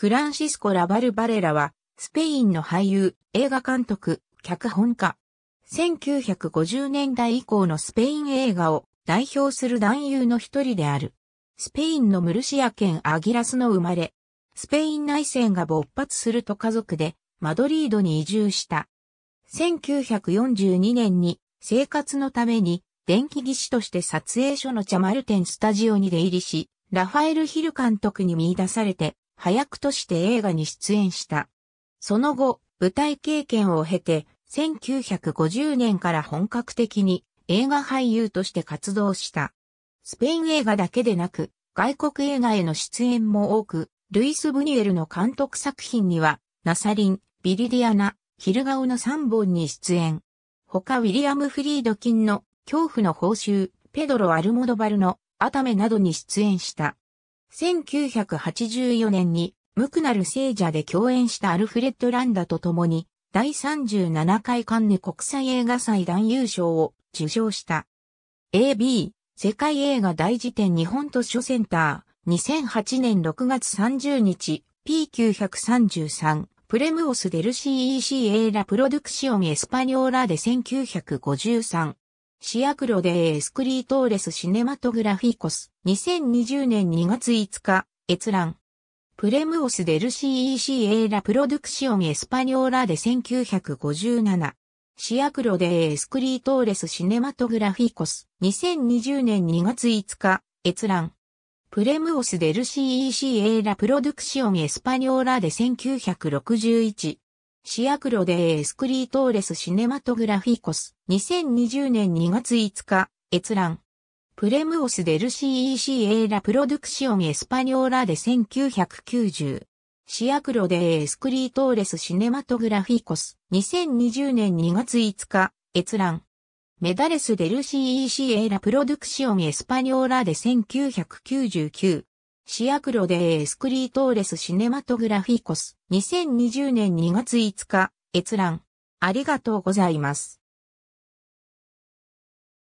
フランシスコ・ラバルバレラは、スペインの俳優、映画監督、脚本家。1950年代以降のスペイン映画を代表する男優の一人である。スペインのムルシア県アギラスの生まれ。スペイン内戦が勃発すると家族でマドリードに移住した。1942年に生活のために電気技師として撮影所のチャマルテンスタジオに出入りし、ラファエル・ヒル監督に見出されて早くとして映画に出演した。その後、舞台経験を経て、1950年から本格的に映画俳優として活動した。スペイン映画だけでなく、外国映画への出演も多く、ルイス・ブニュエルの監督作品には、ナサリン、ビリディアナ、ヒルガオの3本に出演。他ウィリアム・フリードキンの恐怖の報酬、ペドロ・アルモドバルのアタメなどに出演した。1984年に、無くなる聖者で共演したアルフレッド・ランダと共に、第37回カンヌ国際映画祭男優賞を受賞した。AB、世界映画大辞典日本図書センター、2008年6月30日、P933、プレムオスデル CECA ラプロドクシオンエスパニョーラで1953、シアクロデエスクリートーレスシネマトグラフィコス。2020年2月5日、閲覧。プレムオスデル CEC エーラプロデュクシオンエスパニョーラで1957。シアクロデエスクリートーレスシネマトグラフィコス。2020年2月5日、閲覧。プレムオスデル CEC エーラプロデュクシオンエスパニョーラで1961。シアクロデエスクリートーレスシネマトグラフィコス。2020年2月5日、閲覧。プレムオスデル CEC エーラプロデュクシオンエスパニョーラで1990。シアクロデエスクリートーレスシネマトグラフィコス。2020年2月5日、閲覧。メダレスデル CEC エーラプロデュクシオンエスパニョーラで1999。シアクロデエスクリートーレスシネマトグラフィコス。2020年2月5日、閲覧。ありがとうございます。